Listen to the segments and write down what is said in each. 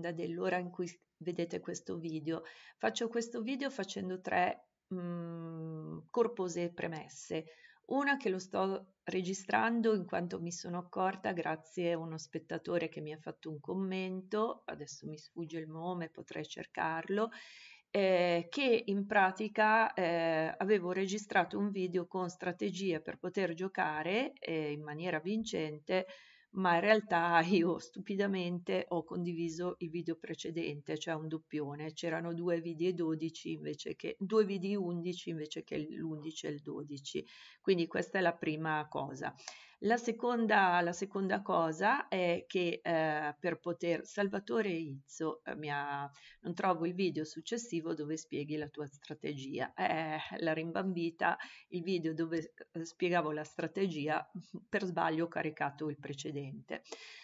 seconda dell'ora in cui vedete questo video. Faccio questo video facendo tre mh, mm, corpose premesse. Una che lo sto registrando in quanto mi sono accorta grazie a uno spettatore che mi ha fatto un commento, adesso mi sfugge il nome, potrei cercarlo, eh, che in pratica eh, avevo registrato un video con strategie per poter giocare eh, in maniera vincente ma in realtà io stupidamente ho condiviso il video precedente, cioè un doppione, c'erano due video 12 invece che due video 11 invece che l'11 e il 12. Quindi questa è la prima cosa. La seconda, la seconda cosa è che eh, per poter Salvatore Izzo, eh, ha, non trovo il video successivo dove spieghi la tua strategia. Eh, la rimbambita, il video dove eh, spiegavo la strategia, per sbaglio ho caricato il precedente.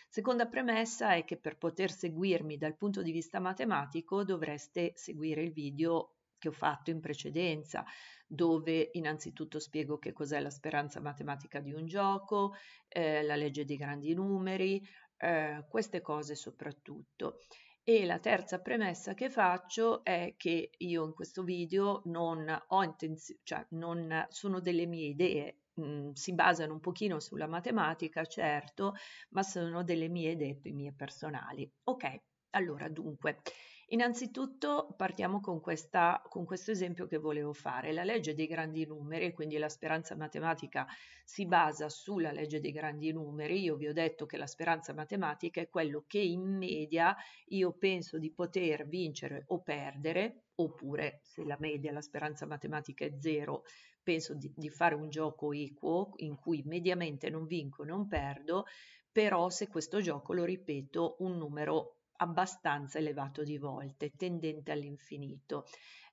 Seconda premessa è che per poter seguirmi dal punto di vista matematico dovreste seguire il video che ho fatto in precedenza, dove innanzitutto spiego che cos'è la speranza matematica di un gioco, eh, la legge dei grandi numeri, eh, queste cose soprattutto. E la terza premessa che faccio è che io in questo video non ho intenzione, cioè non sono delle mie idee, mh, mm, si basano un pochino sulla matematica, certo, ma sono delle mie idee mie personali. Ok, allora dunque. Innanzitutto partiamo con, questa, con, questo esempio che volevo fare. La legge dei grandi numeri, quindi la speranza matematica si basa sulla legge dei grandi numeri. Io vi ho detto che la speranza matematica è quello che in media io penso di poter vincere o perdere, oppure se la media, la speranza matematica è zero, penso di, di fare un gioco equo in cui mediamente non vinco, e non perdo, però se questo gioco lo ripeto un numero abbastanza elevato di volte, tendente all'infinito.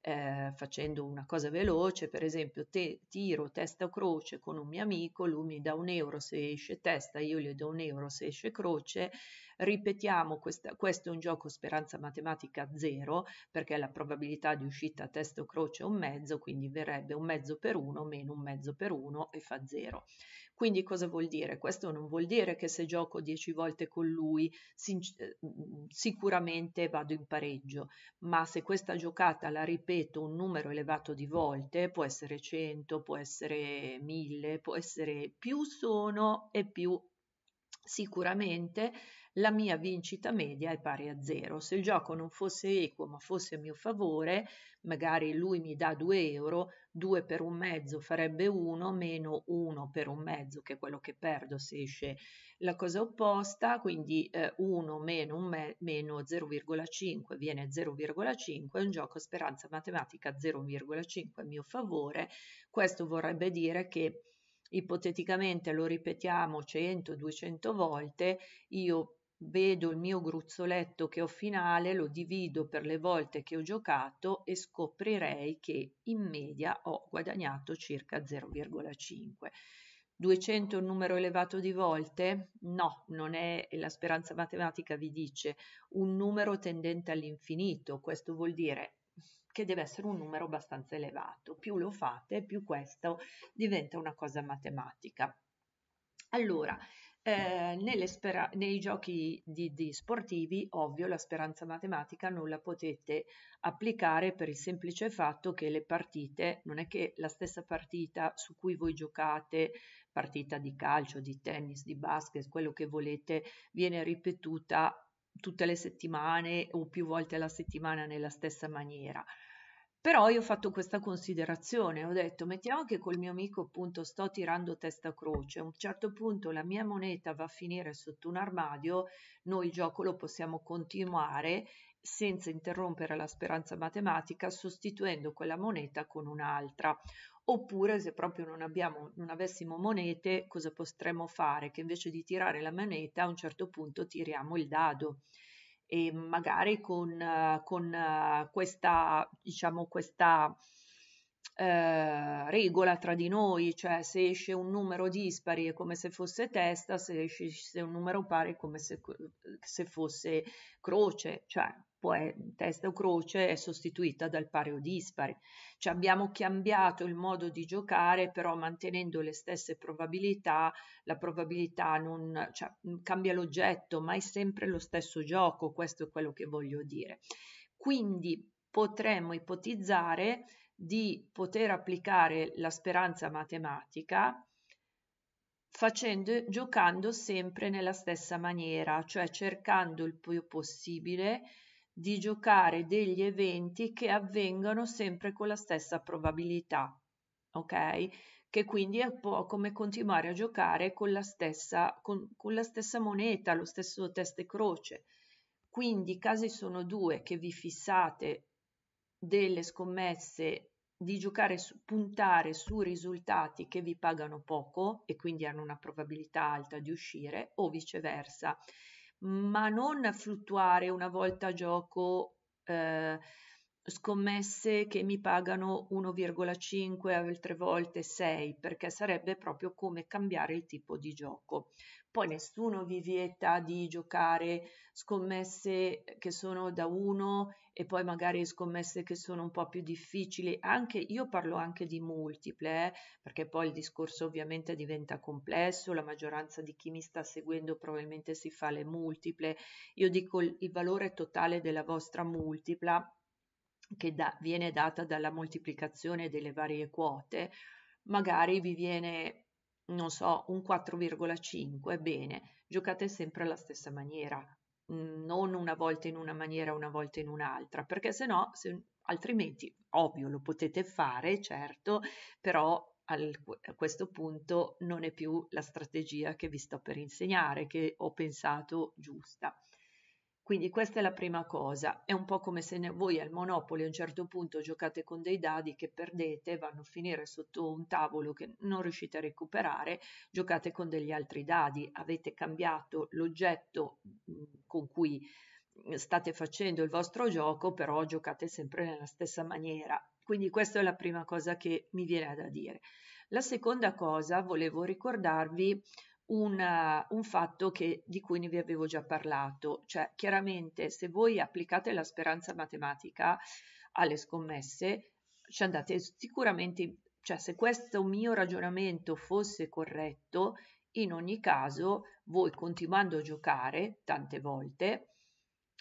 Eh, facendo una cosa veloce, per esempio te, tiro testa o croce con un mio amico, lui mi dà un euro se esce testa, io gli do un euro se esce croce, ripetiamo, questa, questo è un gioco speranza matematica zero, perché la probabilità di uscita testa o croce è un mezzo, quindi verrebbe un mezzo per uno meno un mezzo per uno e fa zero. Quindi cosa vuol dire? Questo non vuol dire che se gioco 10 volte con lui sinc- eh, mm, mm, sicuramente vado in pareggio, ma se questa giocata la ripeto un numero elevato di volte, può essere 100, può essere 1000, può essere più sono e più sicuramente la mia vincita media è pari a zero. Se il gioco non fosse equo ma fosse a mio favore, magari lui mi dà 2 euro, 2 per un mezzo farebbe 1 meno 1 per un mezzo che è quello che perdo se esce la cosa opposta, quindi eh, 1 meno, me- meno 0,5 viene 0,5, è un gioco speranza matematica 0,5 a mio favore, questo vorrebbe dire che ipoteticamente lo ripetiamo 100-200 volte, io vedo il mio gruzzoletto che ho finale, lo divido per le volte che ho giocato e scoprirei che in media ho guadagnato circa 0,5. 200 è un numero elevato di volte? No, non è, la speranza matematica vi dice, un numero tendente all'infinito, questo vuol dire che deve essere un numero abbastanza elevato, più lo fate più questo diventa una cosa matematica. Allora, eh, spera- nei giochi di, di sportivi, ovvio, la speranza matematica non la potete applicare per il semplice fatto che le partite, non è che la stessa partita su cui voi giocate, partita di calcio, di tennis, di basket, quello che volete, viene ripetuta tutte le settimane o più volte alla settimana nella stessa maniera. Però io ho fatto questa considerazione, ho detto mettiamo che col mio amico appunto sto tirando testa croce, a un certo punto la mia moneta va a finire sotto un armadio, noi il gioco lo possiamo continuare senza interrompere la speranza matematica sostituendo quella moneta con un'altra. Oppure se proprio non, abbiamo, non avessimo monete, cosa potremmo fare? Che invece di tirare la moneta a un certo punto tiriamo il dado e magari con, eh, con eh, questa, diciamo, questa eh, regola tra di noi, cioè se esce un numero dispari è come se fosse testa, se esce un numero pari è come se, eh, se fosse croce, cioè può testa o croce è sostituita dal pari o dispari. Cioè abbiamo cambiato il modo di giocare, però mantenendo le stesse probabilità, la probabilità non cioè, cambia l'oggetto, ma è sempre lo stesso gioco, questo è quello che voglio dire. Quindi potremmo ipotizzare di poter applicare la speranza matematica facendo, giocando sempre nella stessa maniera, cioè cercando il più possibile di giocare degli eventi che avvengano sempre con la stessa probabilità, ok? Che quindi è un po' come continuare a giocare con la stessa, con, con la stessa moneta, lo stesso e croce. Quindi i casi sono due che vi fissate delle scommesse di giocare su, puntare su risultati che vi pagano poco e quindi hanno una probabilità alta di uscire o viceversa ma non fluttuare una volta gioco eh, scommesse che mi pagano 1,5 altre volte 6 perché sarebbe proprio come cambiare il tipo di gioco poi nessuno vi vieta di giocare scommesse che sono da uno e poi magari scommesse che sono un po' più difficili. Anche, io parlo anche di multiple, eh, perché poi il discorso ovviamente diventa complesso, la maggioranza di chi mi sta seguendo probabilmente si fa le multiple. Io dico il, il valore totale della vostra multipla che da, viene data dalla moltiplicazione delle varie quote magari vi viene non so, un 4,5, bene, giocate sempre alla stessa maniera, non una volta in una maniera, una volta in un'altra, perché se no, se, altrimenti, ovvio, lo potete fare, certo, però al, a questo punto non è più la strategia che vi sto per insegnare, che ho pensato giusta. Quindi questa è la prima cosa, è un po' come se voi al Monopoli a un certo punto giocate con dei dadi che perdete, vanno a finire sotto un tavolo che non riuscite a recuperare, giocate con degli altri dadi, avete cambiato l'oggetto con cui state facendo il vostro gioco, però giocate sempre nella stessa maniera. Quindi questa è la prima cosa che mi viene da dire. La seconda cosa, volevo ricordarvi una, eh, un fatto che, di cui vi avevo già parlato, cioè chiaramente se voi applicate la speranza matematica alle scommesse, ci andate sicuramente, cioè se questo mio ragionamento fosse corretto, in ogni caso voi continuando a giocare tante volte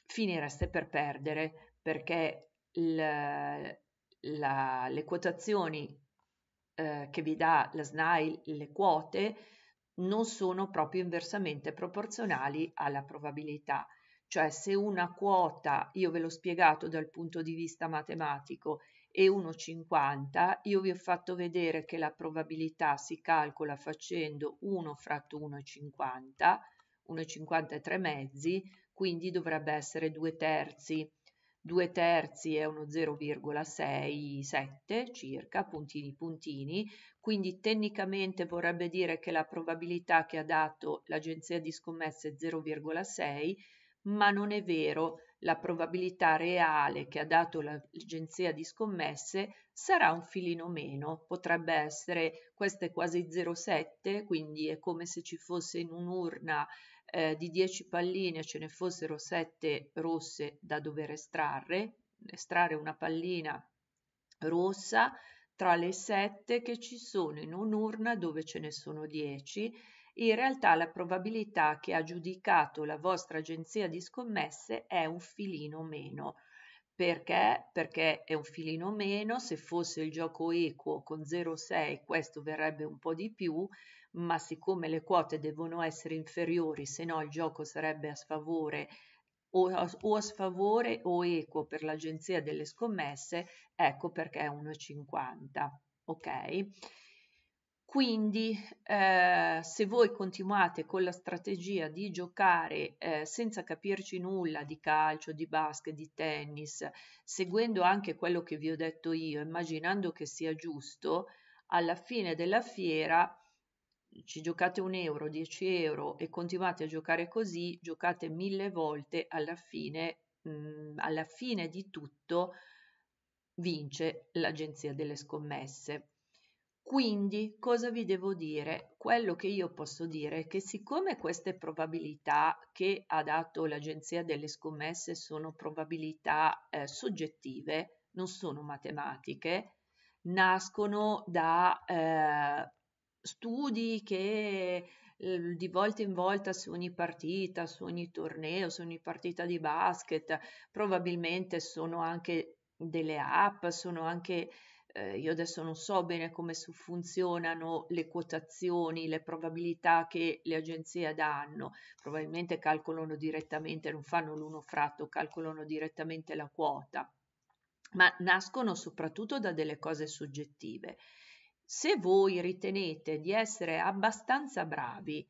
finireste per perdere perché il, la, le quotazioni eh, che vi dà la SNAI, le quote, non sono proprio inversamente proporzionali alla probabilità. Cioè se una quota, io ve l'ho spiegato dal punto di vista matematico, è 1,50, io vi ho fatto vedere che la probabilità si calcola facendo 1 fratto 1,50, 1,50 è 3 mezzi, quindi dovrebbe essere 2 terzi 2 terzi è uno 0,67 circa, puntini puntini, quindi tecnicamente vorrebbe dire che la probabilità che ha dato l'agenzia di scommesse è 0,6, ma non è vero la probabilità reale che ha dato l'agenzia di scommesse sarà un filino meno, potrebbe essere questa è quasi 0,7, quindi è come se ci fosse in un'urna eh, di 10 palline ce ne fossero 7 rosse da dover estrarre, estrarre una pallina rossa tra le 7 che ci sono in un'urna dove ce ne sono 10 in realtà la probabilità che ha giudicato la vostra agenzia di scommesse è un filino meno. Perché? Perché è un filino meno, se fosse il gioco equo con 0,6 questo verrebbe un po' di più, ma siccome le quote devono essere inferiori, se no il gioco sarebbe a sfavore o a, o a sfavore o equo per l'agenzia delle scommesse, ecco perché è 1,50. Ok? Quindi eh, se voi continuate con la strategia di giocare eh, senza capirci nulla di calcio, di basket, di tennis, seguendo anche quello che vi ho detto io, immaginando che sia giusto, alla fine della fiera ci giocate un euro, 10 euro e continuate a giocare così, giocate mille volte, alla fine, mh, mm, alla fine di tutto vince l'agenzia delle scommesse. Quindi cosa vi devo dire? Quello che io posso dire è che siccome queste probabilità che ha dato l'Agenzia delle scommesse sono probabilità eh, soggettive, non sono matematiche, nascono da eh, studi che eh, di volta in volta su ogni partita, su ogni torneo, su ogni partita di basket, probabilmente sono anche delle app, sono anche eh, io adesso non so bene come funzionano le quotazioni, le probabilità che le agenzie danno, probabilmente calcolano direttamente, non fanno l'uno fratto, calcolano direttamente la quota, ma nascono soprattutto da delle cose soggettive. Se voi ritenete di essere abbastanza bravi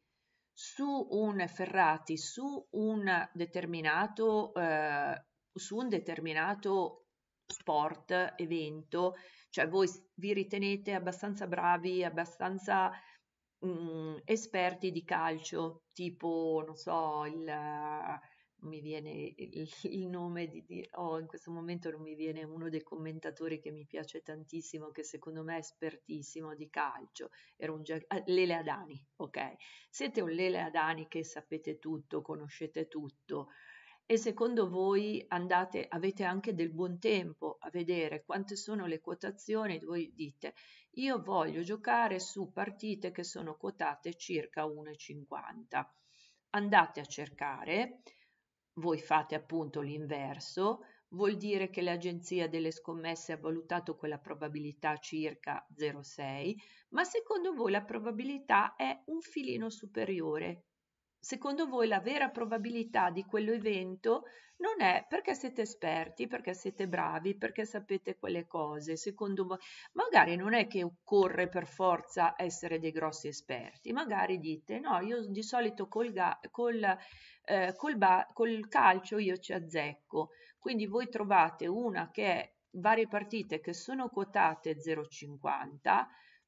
su un Ferrati, su un determinato, eh, su un determinato sport, evento, cioè voi vi ritenete abbastanza bravi, abbastanza mh, mm, esperti di calcio, tipo, non so, il, uh, mi viene il, il nome di, di oh, in questo momento non mi viene uno dei commentatori che mi piace tantissimo, che secondo me è espertissimo di calcio, era un uh, Lele Adani, ok? Siete un Lele Adani che sapete tutto, conoscete tutto, e secondo voi andate, avete anche del buon tempo a vedere quante sono le quotazioni, voi dite io voglio giocare su partite che sono quotate circa 1,50. Andate a cercare, voi fate appunto l'inverso, vuol dire che l'agenzia delle scommesse ha valutato quella probabilità circa 0,6, ma secondo voi la probabilità è un filino superiore, secondo voi la vera probabilità di quell'evento non è perché siete esperti, perché siete bravi, perché sapete quelle cose, secondo voi magari non è che occorre per forza essere dei grossi esperti, magari dite no, io di solito col, ga- col, eh, col, ba- col calcio io ci azzecco, quindi voi trovate una che è varie partite che sono quotate 0,50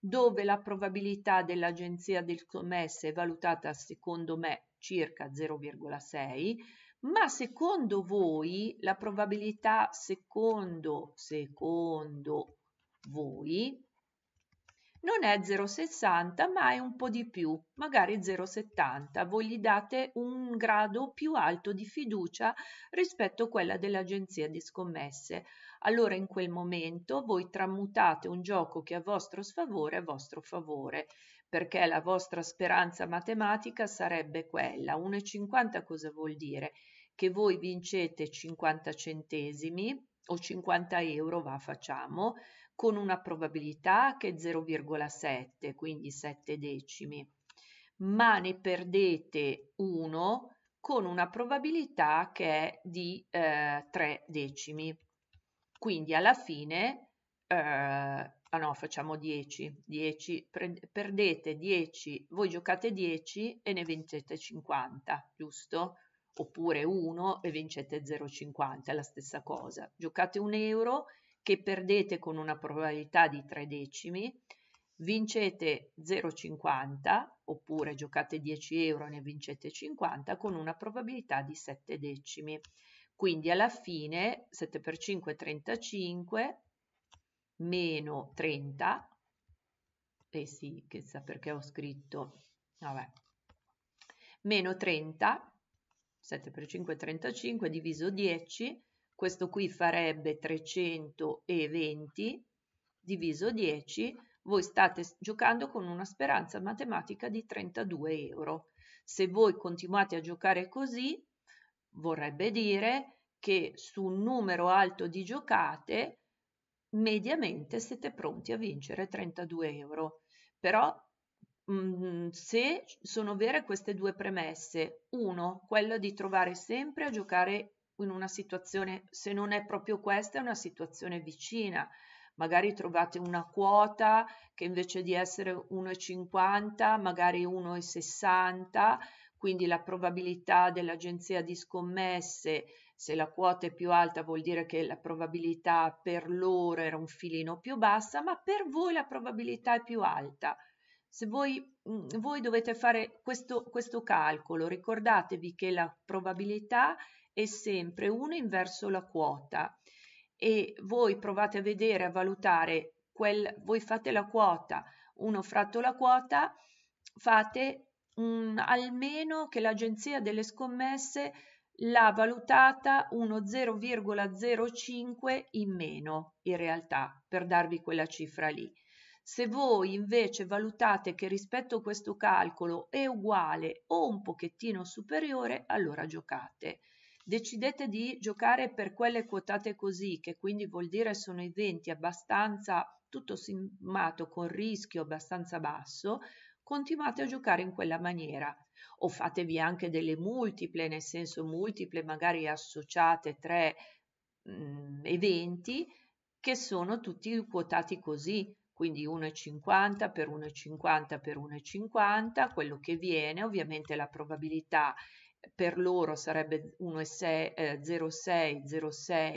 dove la probabilità dell'agenzia del commesso è valutata secondo me circa 0,6, ma secondo voi la probabilità secondo, secondo voi non è 0,60 ma è un po' di più, magari 0,70. Voi gli date un grado più alto di fiducia rispetto a quella dell'agenzia di scommesse. Allora in quel momento voi tramutate un gioco che è a vostro sfavore a vostro favore, perché la vostra speranza matematica sarebbe quella. 1,50 cosa vuol dire? Che voi vincete 50 centesimi o 50 euro, va facciamo, con una probabilità che è 0,7, quindi 7 decimi, ma ne perdete 1 con una probabilità che è di eh, 3 decimi. Quindi alla fine, eh, ah no, facciamo 10, 10 perdete 10, voi giocate 10 e ne vincete 50, giusto? Oppure 1 e vincete 0,50, è la stessa cosa. Giocate un euro che perdete con una probabilità di 3 decimi, vincete 0,50 oppure giocate 10 euro e ne vincete 50 con una probabilità di 7 decimi. Quindi alla fine 7 per 5 è 35 meno 30, e eh sì, chissà perché ho scritto, vabbè, meno 30, 7 per 5 è 35 diviso 10 questo qui farebbe 320 diviso 10, voi state giocando con una speranza matematica di 32 euro. Se voi continuate a giocare così, vorrebbe dire che su un numero alto di giocate, mediamente siete pronti a vincere 32 euro. Però mh, mhmm, se sono vere queste due premesse, uno, quello di trovare sempre a giocare in una situazione, se non è proprio questa, è una situazione vicina. Magari trovate una quota che invece di essere 1,50, magari 1,60, quindi la probabilità dell'agenzia di scommesse, se la quota è più alta vuol dire che la probabilità per loro era un filino più bassa, ma per voi la probabilità è più alta. Se voi, mm, voi dovete fare questo, questo calcolo, ricordatevi che la probabilità è sempre 1 inverso la quota e voi provate a vedere, a valutare, quel, voi fate la quota, uno fratto la quota, fate un, almeno che l'agenzia delle scommesse l'ha valutata uno 0,05 in meno in realtà per darvi quella cifra lì. Se voi invece valutate che rispetto a questo calcolo è uguale o un pochettino superiore, allora giocate decidete di giocare per quelle quotate così, che quindi vuol dire sono eventi abbastanza tutto sommato con rischio abbastanza basso, continuate a giocare in quella maniera. O fatevi anche delle multiple, nel senso multiple, magari associate tre mh, mm, eventi che sono tutti quotati così, quindi 1,50 per 1,50 per 1,50, quello che viene, ovviamente la probabilità per loro sarebbe 0606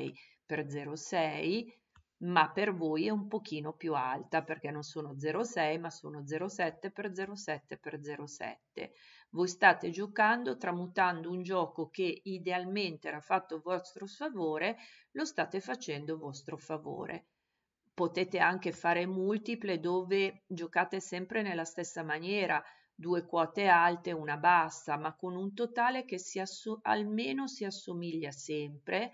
eh, per 06, ma per voi è un pochino più alta perché non sono 06 ma sono 07 per 07 per 07. Voi state giocando tramutando un gioco che idealmente era fatto a vostro sfavore, lo state facendo a vostro favore. Potete anche fare multiple dove giocate sempre nella stessa maniera, due quote alte e una bassa, ma con un totale che si asso- almeno si assomiglia sempre,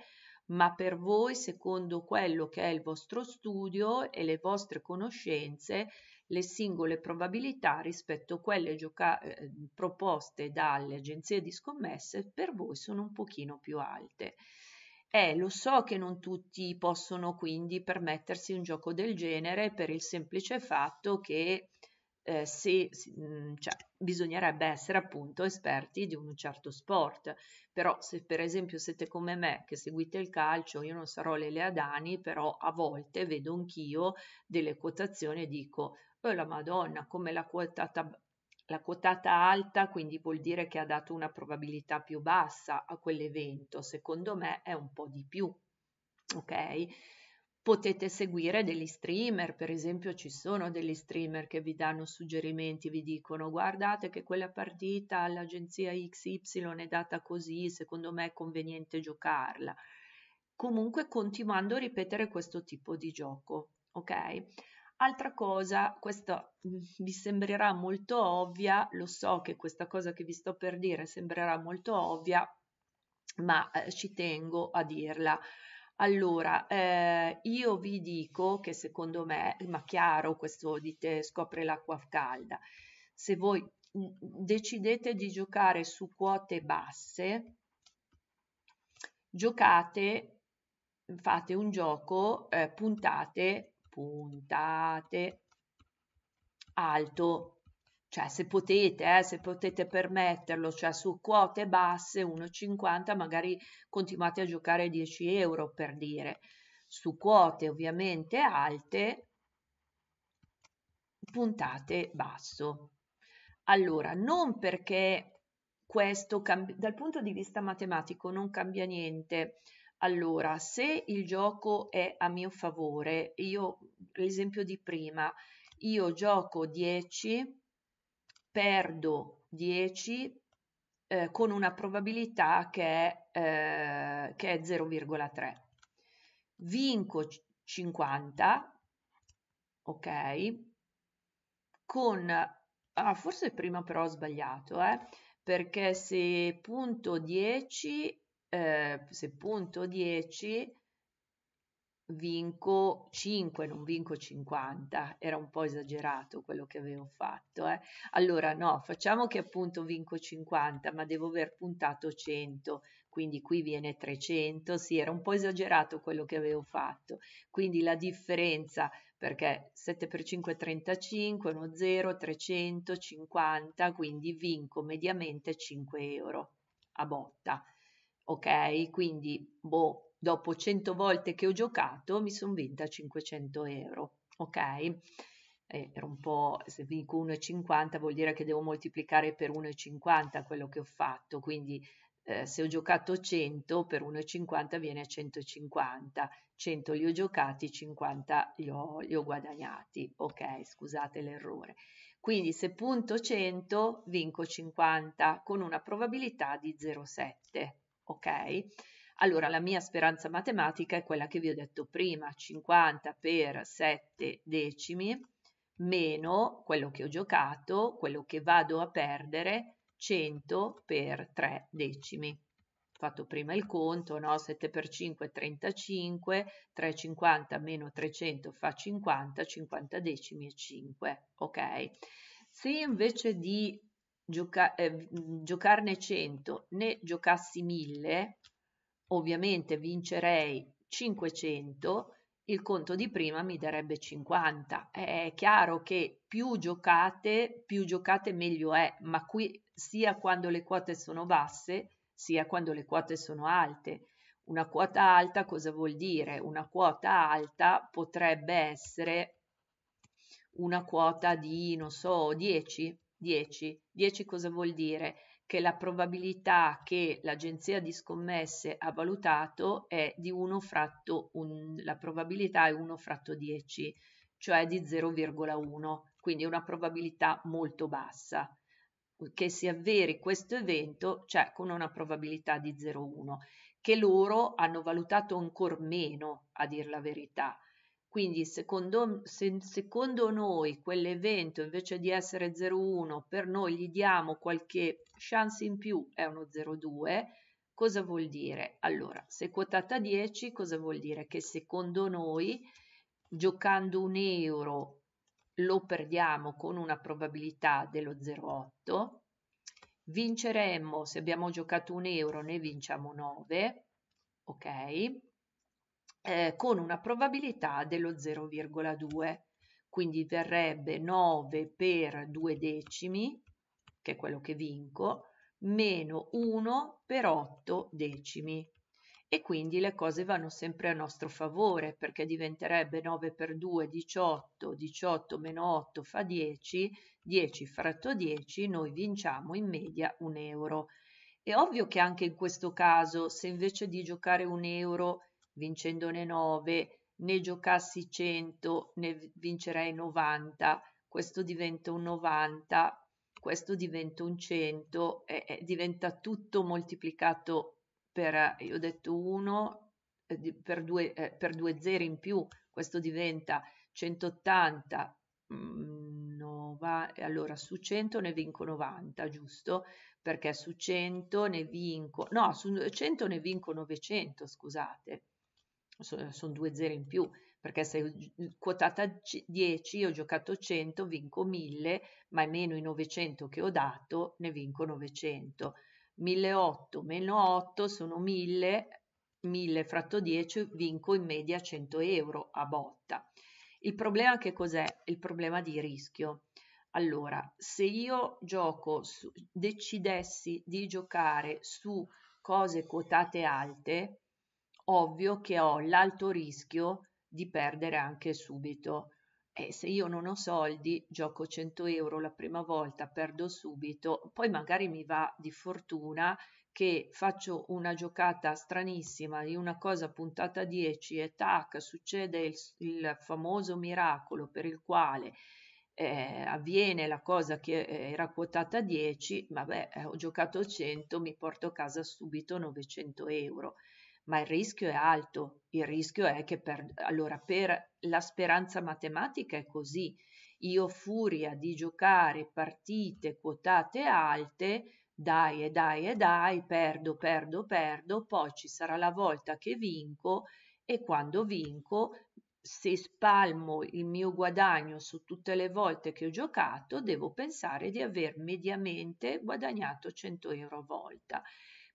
ma per voi, secondo quello che è il vostro studio e le vostre conoscenze, le singole probabilità rispetto a quelle gioca- eh, proposte dalle agenzie di scommesse per voi sono un pochino più alte. Eh, lo so che non tutti possono quindi permettersi un gioco del genere per il semplice fatto che eh, se, mm, cioè, bisognerebbe essere appunto esperti di un certo sport, però se per esempio siete come me che seguite il calcio, io non sarò Lele Adani, però a volte vedo anch'io delle quotazioni e dico, oh la madonna, come la quotata la quotata alta quindi vuol dire che ha dato una probabilità più bassa a quell'evento, secondo me è un po' di più, ok? Potete seguire degli streamer, per esempio ci sono degli streamer che vi danno suggerimenti, vi dicono guardate che quella partita all'agenzia XY è data così, secondo me è conveniente giocarla. Comunque continuando a ripetere questo tipo di gioco, ok? Altra cosa, questa vi sembrerà molto ovvia, lo so che questa cosa che vi sto per dire sembrerà molto ovvia, ma eh, ci tengo a dirla. Allora, eh, io vi dico che secondo me, ma chiaro, questo dite scopre l'acqua calda, se voi mm, mm, decidete di giocare su quote basse, giocate, fate un gioco, eh, puntate, puntate alto, cioè se potete, eh, se potete permetterlo, cioè su quote basse 1,50 magari continuate a giocare 10 euro per dire, su quote ovviamente alte puntate basso. Allora, non perché questo dal punto di vista matematico non cambia niente. Allora, se il gioco è a mio favore, io l'esempio di prima, io gioco 10 perdo 10 eh, con una probabilità che è, eh, che è 0,3. Vinco 50, ok, con... Ah, forse prima però ho sbagliato, eh, perché se punto 10, eh, se punto 10 vinco 5, non vinco 50, era un po' esagerato quello che avevo fatto. Eh? Allora no, facciamo che appunto vinco 50, ma devo aver puntato 100, quindi qui viene 300, sì, era un po' esagerato quello che avevo fatto. Quindi la differenza, perché 7 per 5 è 35, 1 0, 300, 50, quindi vinco mediamente 5 euro a botta. Ok, quindi boh, dopo 100 volte che ho giocato mi sono vinta 500 euro, ok? Eh, un po', se vinco 1,50 vuol dire che devo moltiplicare per 1,50 quello che ho fatto, quindi eh, se ho giocato 100 per 1,50 viene a 150, 100 li ho giocati, 50 li ho, li ho guadagnati, ok? Scusate l'errore. Quindi se punto 100 vinco 50 con una probabilità di 0,7, ok? Allora la mia speranza matematica è quella che vi ho detto prima, 50 per 7 decimi meno quello che ho giocato, quello che vado a perdere, 100 per 3 decimi. Ho fatto prima il conto, no? 7 per 5 è 35, 350 meno 300 fa 50, 50 decimi è 5, ok? Se invece di gioca eh, giocarne 100 ne giocassi 1000, ovviamente vincerei 500, il conto di prima mi darebbe 50. È chiaro che più giocate, più giocate meglio è, ma qui sia quando le quote sono basse, sia quando le quote sono alte. Una quota alta cosa vuol dire? Una quota alta potrebbe essere una quota di, non so, 10. 10. 10 cosa vuol dire? che la probabilità che l'agenzia di scommesse ha valutato è di 1 fratto un, la probabilità è 1 fratto 10, cioè di 0,1, quindi una probabilità molto bassa. Che si avveri questo evento, cioè con una probabilità di 0,1, che loro hanno valutato ancora meno, a dir la verità quindi secondo, se, secondo noi quell'evento invece di essere 0,1 per noi gli diamo qualche chance in più è uno 0,2, cosa vuol dire? Allora, se quotata 10 cosa vuol dire? Che secondo noi giocando un euro lo perdiamo con una probabilità dello 0,8, vinceremmo se abbiamo giocato un euro ne vinciamo 9, ok? eh, con una probabilità dello 0,2, quindi verrebbe 9 per 2 decimi, che è quello che vinco, meno 1 per 8 decimi. E quindi le cose vanno sempre a nostro favore perché diventerebbe 9 per 2 18, 18 meno 8 fa 10, 10 fratto 10 noi vinciamo in media un euro. È ovvio che anche in questo caso se invece di giocare un euro vincendone 9, ne giocassi 100, ne vincerei 90, questo diventa un 90, questo diventa un 100, e, e diventa tutto moltiplicato per, io ho detto 1, eh, eh, per due zeri in più, questo diventa 180, mh, 9, allora su 100 ne vinco 90, giusto? Perché su 100 ne vinco, no, su 100 ne vinco 900, scusate sono due zeri in più, perché se quotata 10, ho giocato 100, vinco 1000, ma è meno i 900 che ho dato, ne vinco 900. 1800 meno 8 sono 1000, 1000 fratto 10 vinco in media 100 euro a botta. Il problema che cos'è? Il problema di rischio. Allora, se io gioco, su, decidessi di giocare su cose quotate alte, ovvio che ho l'alto rischio di perdere anche subito. E se io non ho soldi, gioco 100 euro la prima volta, perdo subito, poi magari mi va di fortuna che faccio una giocata stranissima di una cosa puntata a 10 e tac, succede il, il famoso miracolo per il quale eh, avviene la cosa che eh, era quotata a 10, vabbè, ho giocato 100, mi porto a casa subito 900 euro ma il rischio è alto, il rischio è che per, allora, per la speranza matematica è così, io furia di giocare partite quotate alte, dai e dai e dai, perdo, perdo, perdo, poi ci sarà la volta che vinco e quando vinco, se spalmo il mio guadagno su tutte le volte che ho giocato, devo pensare di aver mediamente guadagnato 100 euro a volta.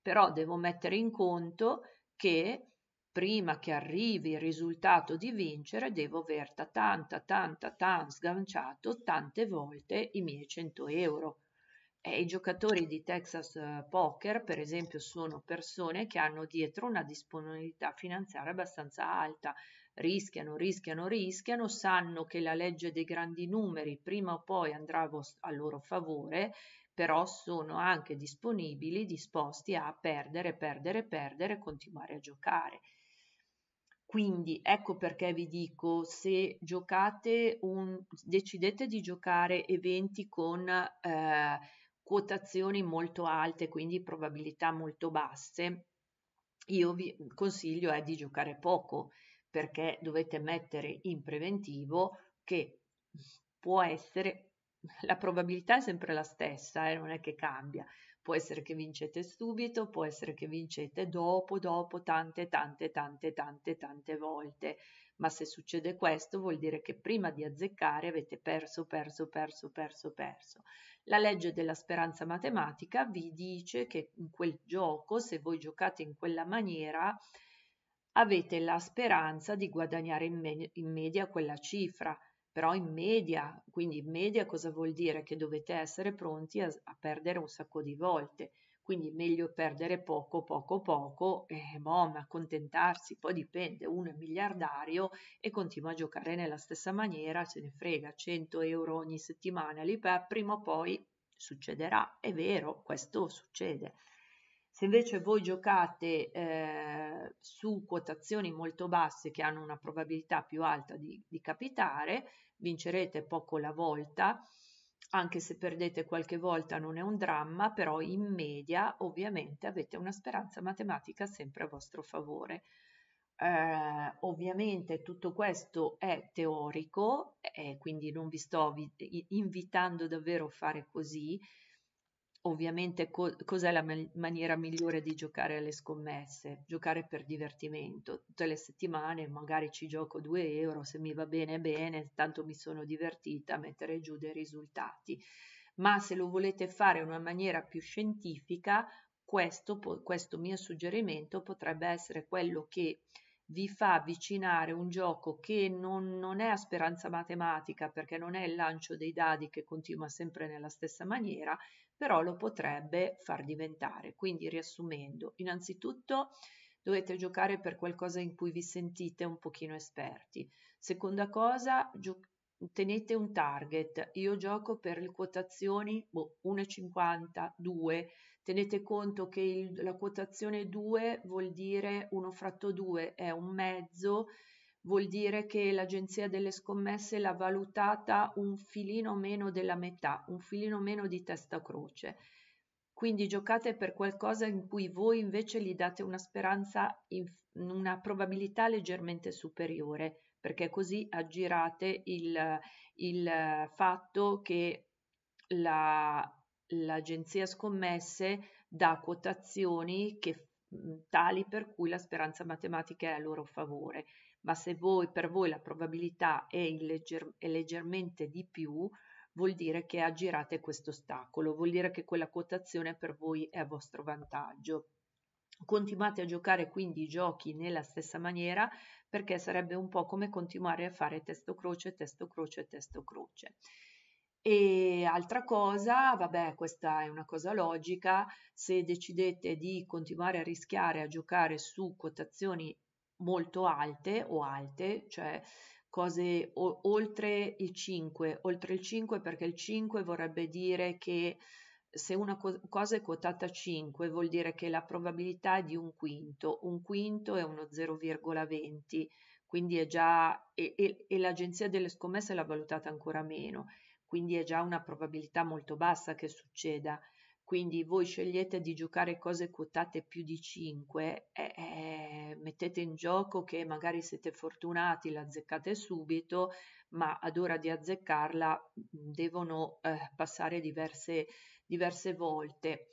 Però devo mettere in conto che prima che arrivi il risultato di vincere devo aver tanta tanta tanta sganciato tante volte i miei 100 euro. E eh, I giocatori di Texas eh, Poker, per esempio, sono persone che hanno dietro una disponibilità finanziaria abbastanza alta, rischiano, rischiano, rischiano, sanno che la legge dei grandi numeri prima o poi andrà a loro favore però sono anche disponibili, disposti a perdere, perdere, perdere, continuare a giocare. Quindi ecco perché vi dico, se giocate un, decidete di giocare eventi con eh, quotazioni molto alte, quindi probabilità molto basse, io vi consiglio è eh, di giocare poco perché dovete mettere in preventivo che può essere la probabilità è sempre la stessa, eh, non è che cambia. Può essere che vincete subito, può essere che vincete dopo, dopo, tante, tante, tante, tante, tante volte. Ma se succede questo vuol dire che prima di azzeccare avete perso, perso, perso, perso, perso. La legge della speranza matematica vi dice che in quel gioco, se voi giocate in quella maniera, avete la speranza di guadagnare in, me- in media quella cifra però in media, quindi in media cosa vuol dire? Che dovete essere pronti a, a perdere un sacco di volte, quindi meglio perdere poco, poco, poco, e eh, boh, accontentarsi, poi dipende, uno è miliardario e continua a giocare nella stessa maniera, se ne frega, 100 euro ogni settimana, lì per prima o poi succederà, è vero, questo succede. Se invece voi giocate eh, su quotazioni molto basse che hanno una probabilità più alta di, di capitare, vincerete poco la volta, anche se perdete qualche volta non è un dramma, però in media ovviamente avete una speranza matematica sempre a vostro favore. Eh, ovviamente tutto questo è teorico e eh, quindi non vi sto vi- invitando davvero a fare così, ovviamente co- cos'è la man- maniera migliore di giocare alle scommesse? Giocare per divertimento. Tutte le settimane magari ci gioco 2 euro, se mi va bene bene, tanto mi sono divertita a mettere giù dei risultati. Ma se lo volete fare in una maniera più scientifica, questo, po- questo mio suggerimento potrebbe essere quello che vi fa avvicinare un gioco che non, non, è a speranza matematica perché non è il lancio dei dadi che continua sempre nella stessa maniera, però lo potrebbe far diventare. Quindi riassumendo, innanzitutto dovete giocare per qualcosa in cui vi sentite un pochino esperti. Seconda cosa, gio- tenete un target. Io gioco per le quotazioni boh, 1,50, 2. Tenete conto che il, la quotazione 2 vuol dire 1 fratto 2 è un mezzo vuol dire che l'agenzia delle scommesse l'ha valutata un filino meno della metà, un filino meno di testa croce. Quindi giocate per qualcosa in cui voi invece gli date una speranza, una probabilità leggermente superiore, perché così aggirate il, il fatto che la, l'agenzia scommesse dà quotazioni che, tali per cui la speranza matematica è a loro favore ma se voi, per voi la probabilità è, legger, è leggermente di più, vuol dire che aggirate questo ostacolo, vuol dire che quella quotazione per voi è a vostro vantaggio. Continuate a giocare quindi i giochi nella stessa maniera perché sarebbe un po' come continuare a fare testo croce, testo croce, testo croce. E altra cosa, vabbè, questa è una cosa logica, se decidete di continuare a rischiare a giocare su quotazioni molto alte o alte, cioè cose o, oltre il 5, oltre il 5 perché il 5 vorrebbe dire che se una co- cosa è quotata 5 vuol dire che la probabilità è di un quinto, un quinto è uno 0,20, quindi è già, e, e, e l'agenzia delle scommesse l'ha valutata ancora meno, quindi è già una probabilità molto bassa che succeda quindi voi scegliete di giocare cose quotate più di 5, eh, eh, mettete in gioco che magari siete fortunati, la azzeccate subito, ma ad ora di azzeccarla devono eh, passare diverse, diverse volte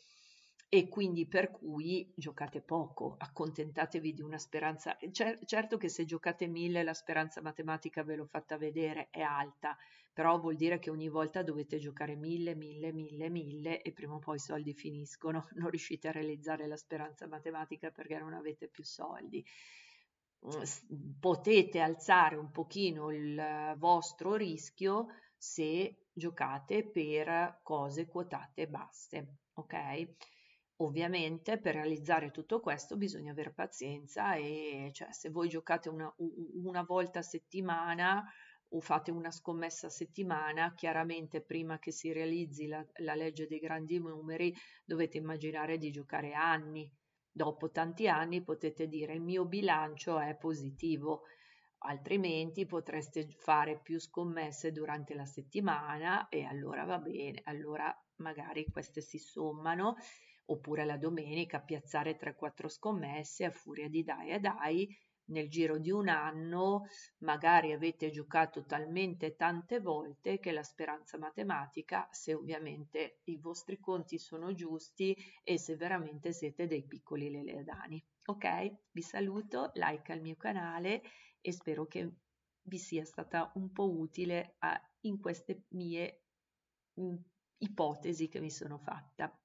e quindi per cui giocate poco, accontentatevi di una speranza. Cer- certo che se giocate mille la speranza matematica ve l'ho fatta vedere è alta, però vuol dire che ogni volta dovete giocare mille, mille, mille, mille e prima o poi i soldi finiscono, non riuscite a realizzare la speranza matematica perché non avete più soldi mm, potete alzare un pochino il eh, vostro rischio se giocate per cose quotate basse, ok? Ovviamente per realizzare tutto questo bisogna avere pazienza e cioè se voi giocate una, una volta a settimana o fate una scommessa a settimana, chiaramente prima che si realizzi la, la legge dei grandi numeri dovete immaginare di giocare anni. Dopo tanti anni potete dire il mio bilancio è positivo, altrimenti potreste fare più scommesse durante la settimana e allora va bene, allora magari queste si sommano, oppure la domenica piazzare 3-4 scommesse a furia di dai e dai nel giro di un anno magari avete giocato talmente tante volte che la speranza matematica, se ovviamente i vostri conti sono giusti e se veramente siete dei piccoli leleadani. Ok, vi saluto, like al mio canale e spero che vi sia stata un po' utile a, in queste mie mh, mm, ipotesi che mi sono fatta.